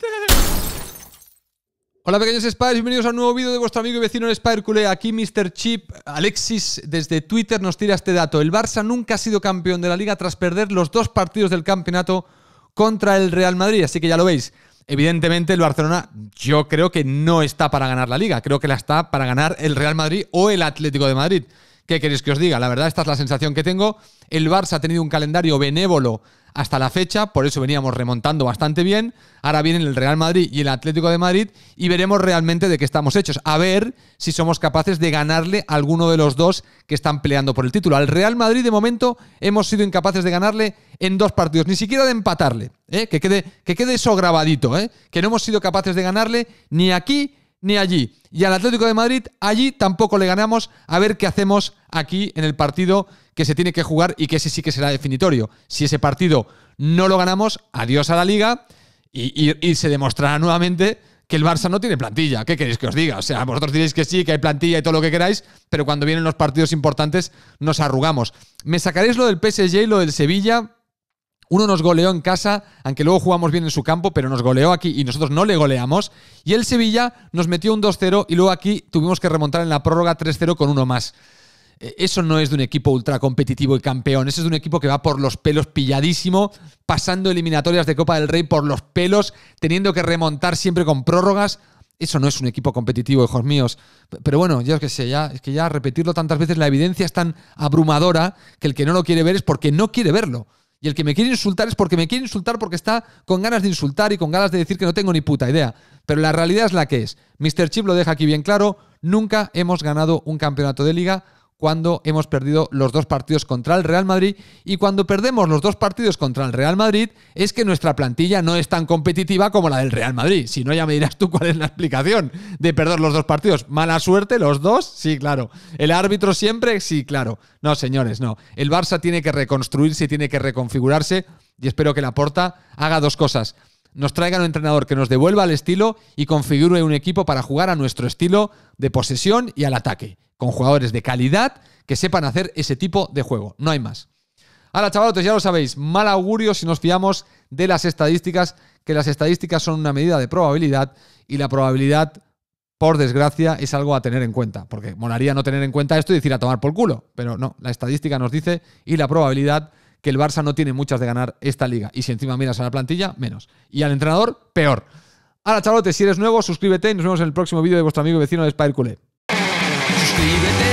Hola pequeños Spiders, bienvenidos a un nuevo vídeo de vuestro amigo y vecino el Aquí Mr. Chip, Alexis desde Twitter nos tira este dato. El Barça nunca ha sido campeón de la liga tras perder los dos partidos del campeonato contra el Real Madrid, así que ya lo veis. Evidentemente el Barcelona yo creo que no está para ganar la liga, creo que la está para ganar el Real Madrid o el Atlético de Madrid. ¿Qué queréis que os diga? La verdad, esta es la sensación que tengo. El Barça ha tenido un calendario benévolo hasta la fecha, por eso veníamos remontando bastante bien. Ahora vienen el Real Madrid y el Atlético de Madrid y veremos realmente de qué estamos hechos. A ver si somos capaces de ganarle alguno de los dos que están peleando por el título. Al Real Madrid, de momento, hemos sido incapaces de ganarle en dos partidos, ni siquiera de empatarle. ¿eh? Que, quede, que quede eso grabadito, ¿eh? que no hemos sido capaces de ganarle ni aquí ni allí. Y al Atlético de Madrid, allí tampoco le ganamos. A ver qué hacemos aquí en el partido que se tiene que jugar y que ese sí que será definitorio. Si ese partido no lo ganamos, adiós a la liga y, se demostrará nuevamente que el Barça no tiene plantilla. ¿Qué queréis que os diga? O sea, vosotros diréis que sí, que hay plantilla y todo lo que queráis, pero cuando vienen los partidos importantes nos arrugamos. Me sacaréis lo del PSG y lo del Sevilla uno nos goleó en casa, aunque luego jugamos bien en su campo, pero nos goleó aquí y nosotros no le goleamos. Y el Sevilla nos metió un 2-0 y luego aquí tuvimos que remontar en la prórroga 3-0 con uno más. E, eso no es de un equipo ultra competitivo y campeón. Eso es de un equipo que va por los pelos pilladísimo, pasando eliminatorias de Copa del Rey por los pelos, teniendo que remontar siempre con prórrogas. Eso no es un equipo competitivo, hijos míos. Pero bueno, ya que sé, ya, es que ya repetirlo tantas veces, la evidencia es tan abrumadora que el que no lo quiere ver es porque no quiere verlo. Y el que me quiere insultar es porque me quiere insultar porque está con ganas de insultar y con ganas de decir que no tengo ni puta idea. Pero la realidad es la que es. Mr. Chip lo deja aquí bien claro, nunca hemos ganado un campeonato de liga cuando hemos perdido los dos partidos contra el Real Madrid y cuando perdemos los dos partidos contra el Real Madrid es que nuestra plantilla no es tan competitiva como la del Real Madrid. Si no, ya me dirás tú cuál es la explicación de perder los dos partidos. Mala suerte, los dos, sí, claro. El árbitro siempre, sí, claro. No, señores, no. El Barça tiene que reconstruirse tiene que reconfigurarse y espero que la Porta haga dos cosas nos traiga un entrenador que nos devuelva el estilo y configure un equipo para jugar a nuestro estilo de posesión y al ataque con jugadores de calidad que sepan hacer ese tipo de juego. No hay más. Ahora, chavalotes, ya lo sabéis, mal augurio si nos fiamos de las estadísticas, que las estadísticas son una medida de probabilidad y la probabilidad, por desgracia, es algo a tener en cuenta. Porque molaría no tener en cuenta esto y decir a tomar por culo. Pero no, la estadística nos dice y la probabilidad que el Barça no tiene muchas de ganar esta liga. Y si encima miras a la plantilla, menos. Y al entrenador, peor. Ahora, chavalotes, si eres nuevo, suscríbete y nos vemos en el próximo vídeo de vuestro amigo y vecino de Spire Steve